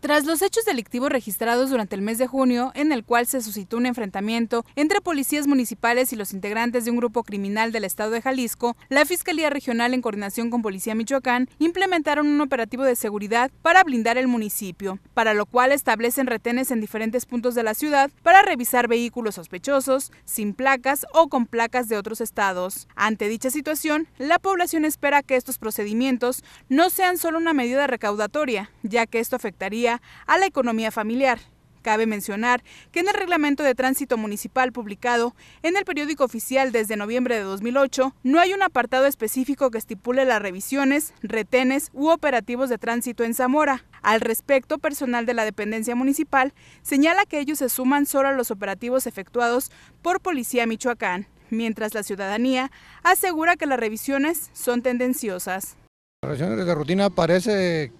Tras los hechos delictivos registrados durante el mes de junio, en el cual se suscitó un enfrentamiento entre policías municipales y los integrantes de un grupo criminal del estado de Jalisco, la Fiscalía Regional en coordinación con Policía Michoacán implementaron un operativo de seguridad para blindar el municipio, para lo cual establecen retenes en diferentes puntos de la ciudad para revisar vehículos sospechosos, sin placas o con placas de otros estados. Ante dicha situación, la población espera que estos procedimientos no sean solo una medida recaudatoria, ya que esto afectaría a la economía familiar. Cabe mencionar que en el reglamento de tránsito municipal publicado en el periódico oficial desde noviembre de 2008, no hay un apartado específico que estipule las revisiones, retenes u operativos de tránsito en Zamora. Al respecto, personal de la dependencia municipal señala que ellos se suman solo a los operativos efectuados por Policía Michoacán, mientras la ciudadanía asegura que las revisiones son tendenciosas. Las revisiones de rutina parece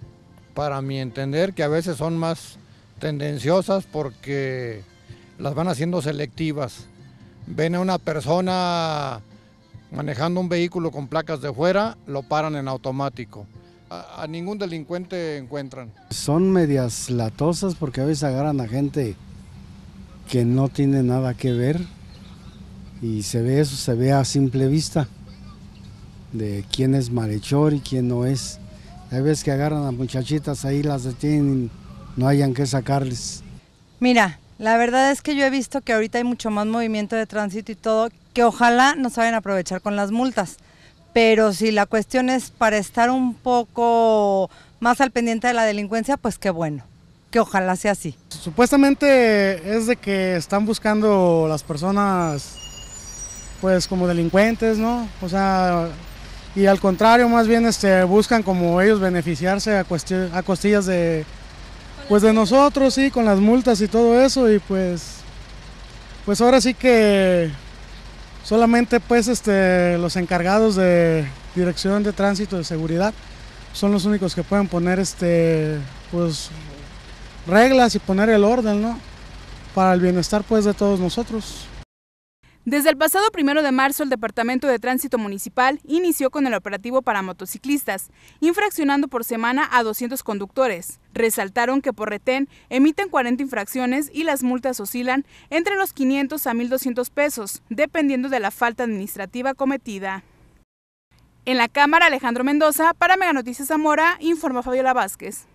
para mi entender, que a veces son más tendenciosas porque las van haciendo selectivas. Ven a una persona manejando un vehículo con placas de fuera, lo paran en automático. A, ningún delincuente encuentran. Son medias latosas porque a veces agarran a gente que no tiene nada que ver y se ve eso, se ve a simple vista de quién es malhechor y quién no es. Hay veces que agarran a muchachitas ahí, las detienen, no hayan que sacarles. Mira, la verdad es que yo he visto que ahorita hay mucho más movimiento de tránsito y todo, que ojalá no saben aprovechar con las multas. Pero si la cuestión es para estar un poco más al pendiente de la delincuencia, pues qué bueno, que ojalá sea así. Supuestamente es de que están buscando las personas, pues como delincuentes, ¿no? O sea, y al contrario, más bien este, buscan como ellos beneficiarse a, a costillas de, pues de nosotros, sí, con las multas y todo eso y pues, pues ahora sí que solamente pues este, los encargados de Dirección de Tránsito de Seguridad son los únicos que pueden poner este, pues reglas y poner el orden, ¿no? Para el bienestar pues de todos nosotros. Desde el pasado primero de marzo, el Departamento de Tránsito Municipal inició con el operativo para motociclistas, infraccionando por semana a 200 conductores. Resaltaron que por retén emiten 40 infracciones y las multas oscilan entre los 500 a 1.200 pesos, dependiendo de la falta administrativa cometida. En la Cámara, Alejandro Mendoza, para Meganoticias Zamora, informa Fabiola Vázquez.